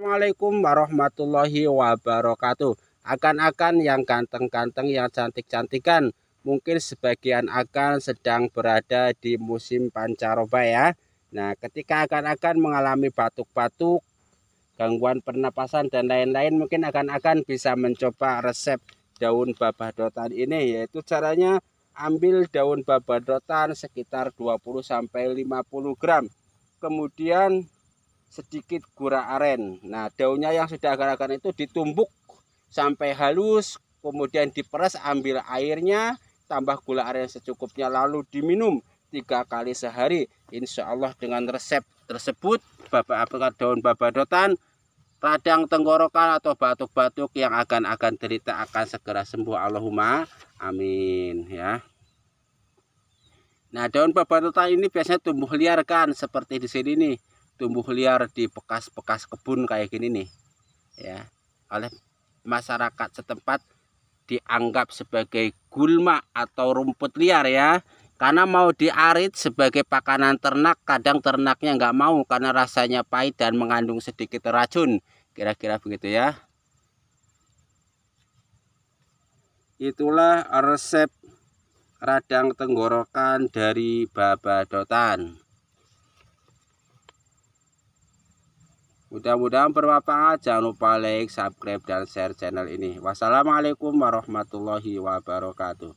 Assalamualaikum warahmatullahi wabarakatuh. Akan-akan yang ganteng-ganteng, yang cantik-cantikan, mungkin sebagian akan sedang berada di musim pancaroba ya. Nah, ketika akan-akan mengalami batuk-batuk, gangguan pernapasan dan lain-lain, mungkin akan-akan bisa mencoba resep daun babah dotan ini yaitu caranya ambil daun babah dotan sekitar 20 50 gram. Kemudian sedikit gula aren. Nah, daunnya yang sudah agar-agar itu ditumbuk sampai halus, kemudian diperas ambil airnya, tambah gula aren secukupnya lalu diminum tiga kali sehari. Insya Allah dengan resep tersebut, Bapak apakah daun babadotan, radang tenggorokan atau batuk-batuk yang akan-akan derita akan segera sembuh. Allahumma amin ya. Nah, daun babadotan ini biasanya tumbuh liar kan seperti di sini nih tumbuh liar di bekas-bekas kebun kayak gini nih ya oleh masyarakat setempat dianggap sebagai gulma atau rumput liar ya karena mau diarit sebagai pakanan ternak kadang ternaknya nggak mau karena rasanya pahit dan mengandung sedikit racun kira-kira begitu ya itulah resep radang tenggorokan dari babadotan Mudah-mudahan bermanfaat. Jangan lupa like, subscribe, dan share channel ini. Wassalamualaikum warahmatullahi wabarakatuh.